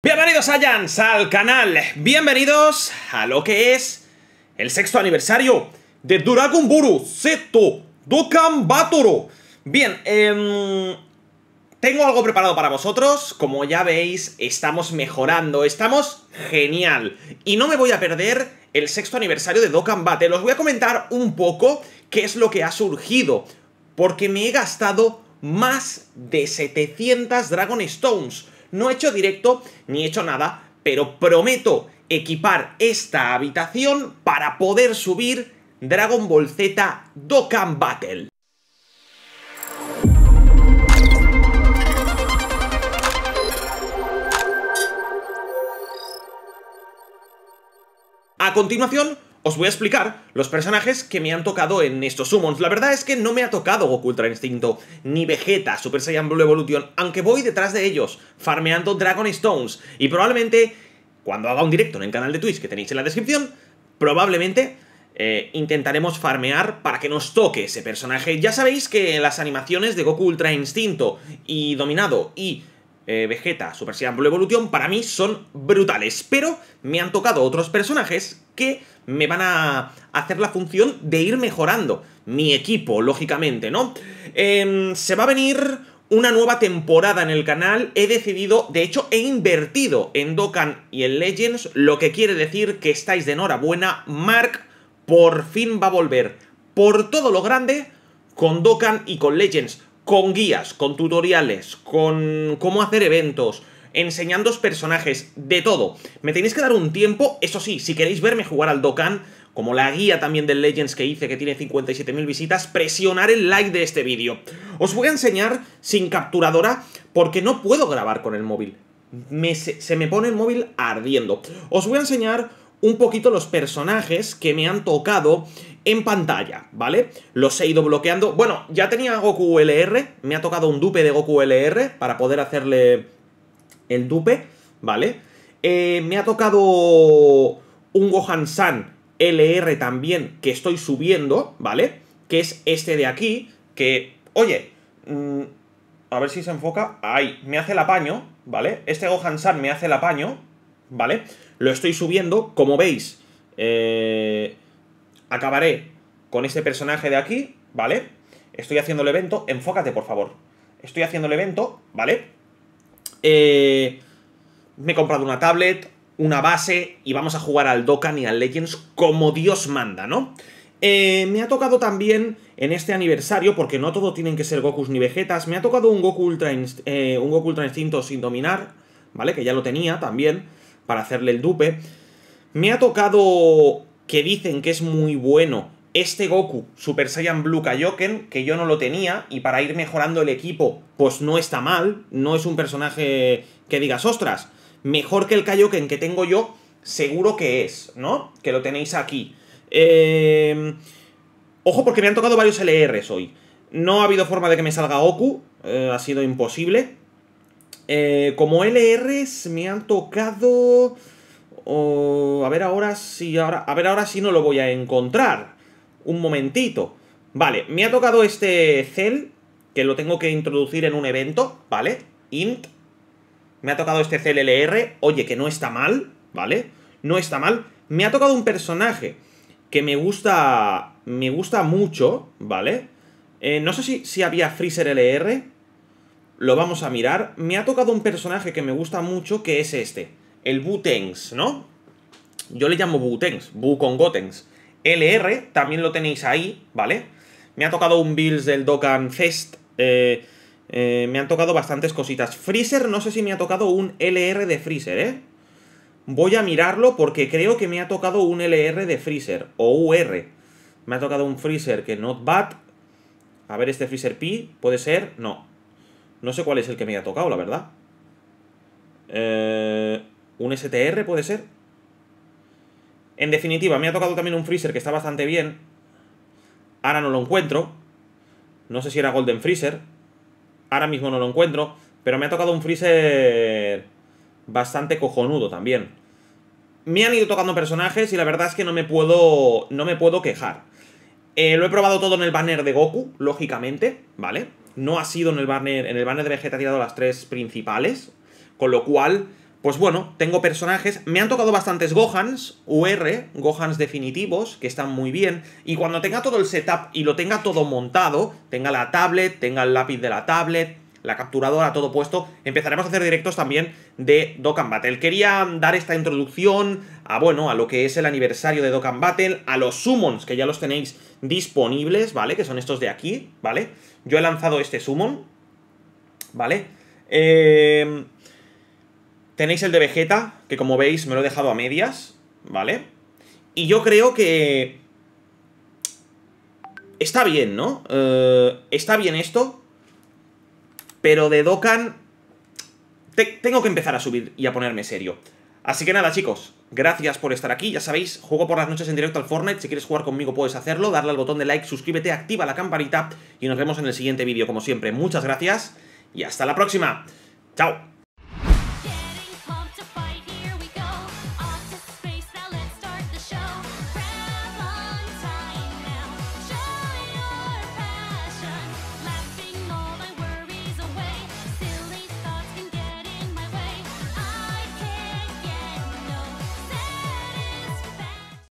Bienvenidos a Jans al canal, bienvenidos a lo que es el sexto aniversario de Duragumburu Seto Dokkan Batoro. Bien, em, tengo algo preparado para vosotros, como ya veis estamos mejorando, estamos genial. Y no me voy a perder el sexto aniversario de Dokkan Battle, os voy a comentar un poco qué es lo que ha surgido, porque me he gastado más de 700 Dragon Stones, no he hecho directo ni he hecho nada, pero prometo equipar esta habitación para poder subir Dragon Ball Z Dokkan Battle. A continuación, os voy a explicar los personajes que me han tocado en estos summons. La verdad es que no me ha tocado Goku Ultra Instinto, ni Vegeta, Super Saiyan Blue Evolution, aunque voy detrás de ellos, farmeando Dragon Stones, y probablemente, cuando haga un directo en el canal de Twitch que tenéis en la descripción, probablemente eh, intentaremos farmear para que nos toque ese personaje. Ya sabéis que las animaciones de Goku Ultra Instinto y Dominado y eh, Vegeta, Super Saiyan Blue Evolution, para mí son brutales. Pero me han tocado otros personajes que me van a hacer la función de ir mejorando mi equipo, lógicamente, ¿no? Em, se va a venir una nueva temporada en el canal, he decidido, de hecho he invertido en Dokkan y en Legends, lo que quiere decir que estáis de enhorabuena, Mark por fin va a volver por todo lo grande con Dokkan y con Legends con guías, con tutoriales, con cómo hacer eventos, enseñando personajes, de todo. Me tenéis que dar un tiempo, eso sí, si queréis verme jugar al Dokkan, como la guía también del Legends que hice que tiene 57.000 visitas, presionar el like de este vídeo. Os voy a enseñar sin capturadora porque no puedo grabar con el móvil. Me, se me pone el móvil ardiendo. Os voy a enseñar un poquito los personajes que me han tocado en pantalla, ¿vale? Los he ido bloqueando. Bueno, ya tenía Goku LR, me ha tocado un dupe de Goku LR para poder hacerle el dupe, ¿vale? Eh, me ha tocado un Gohan San LR también, que estoy subiendo, ¿vale? Que es este de aquí, que, oye, mm, a ver si se enfoca, ahí, me hace el apaño, ¿vale? Este Gohan San me hace el apaño, ¿vale? Lo estoy subiendo, como veis, eh, acabaré con este personaje de aquí, ¿vale? Estoy haciendo el evento, enfócate por favor. Estoy haciendo el evento, ¿vale? Eh, me he comprado una tablet, una base y vamos a jugar al Dokkan y al Legends como Dios manda, ¿no? Eh, me ha tocado también en este aniversario, porque no todo tienen que ser Gokus ni Vegetas, me ha tocado un Goku Ultra, un Goku Ultra Instinto sin dominar, ¿vale? Que ya lo tenía también para hacerle el dupe. Me ha tocado que dicen que es muy bueno este Goku Super Saiyan Blue Kaioken, que yo no lo tenía, y para ir mejorando el equipo, pues no está mal, no es un personaje que digas, ostras, mejor que el Kaioken que tengo yo, seguro que es, ¿no? Que lo tenéis aquí. Em, ojo porque me han tocado varios LRs hoy. No ha habido forma de que me salga Goku, eh, ha sido imposible. Eh, como LRs me han tocado... a ver ahora si ahora, a ver ahora si no lo voy a encontrar. Un momentito. Vale, me ha tocado este cel, que lo tengo que introducir en un evento, ¿vale? Int. Me ha tocado este LR, oye, que no está mal, ¿vale? No está mal. Me ha tocado un personaje que me gusta, me gusta mucho, ¿vale? Eh, no sé si, si había Freezer LR, lo vamos a mirar. Me ha tocado un personaje que me gusta mucho, que es este. El Butengs, ¿no? Yo le llamo Butengs, Bu con LR, también lo tenéis ahí, ¿vale? Me ha tocado un Bills del Dokkan Fest. Eh, eh, me han tocado bastantes cositas. Freezer, no sé si me ha tocado un LR de Freezer, ¿eh? Voy a mirarlo porque creo que me ha tocado un LR de Freezer, o UR. Me ha tocado un Freezer que not bad. A ver, este Freezer P, ¿puede ser? No, no sé cuál es el que me ha tocado, la verdad. Eh, ¿Un STR puede ser? En definitiva, me ha tocado también un Freezer que está bastante bien. Ahora no lo encuentro. No sé si era Golden Freezer. Ahora mismo no lo encuentro. Pero me ha tocado un Freezer bastante cojonudo también. Me han ido tocando personajes y la verdad es que no me puedo, no me puedo quejar. Eh, lo he probado todo en el banner de Goku, lógicamente, ¿vale? no ha sido en el banner, en el banner de Vegeta tirado las tres principales, con lo cual, pues bueno, tengo personajes, me han tocado bastantes Gohans, UR, Gohans definitivos, que están muy bien, y cuando tenga todo el setup y lo tenga todo montado, tenga la tablet, tenga el lápiz de la tablet, la capturadora, todo puesto. Empezaremos a hacer directos también de Dokkan Battle. Quería dar esta introducción a, bueno, a lo que es el aniversario de Dokkan Battle, a los summons que ya los tenéis disponibles, ¿vale? Que son estos de aquí, ¿vale? Yo he lanzado este summon, ¿vale? Em, tenéis el de Vegeta, que como veis me lo he dejado a medias, ¿vale? Y yo creo que... Está bien, ¿no? Eh, está bien esto, pero de Dokkan tengo que empezar a subir y a ponerme serio. Así que nada, chicos, gracias por estar aquí. Ya sabéis, juego por las noches en directo al Fortnite. Si quieres jugar conmigo puedes hacerlo. Darle al botón de like, suscríbete, activa la campanita y nos vemos en el siguiente vídeo, como siempre. Muchas gracias y hasta la próxima. ¡Chao!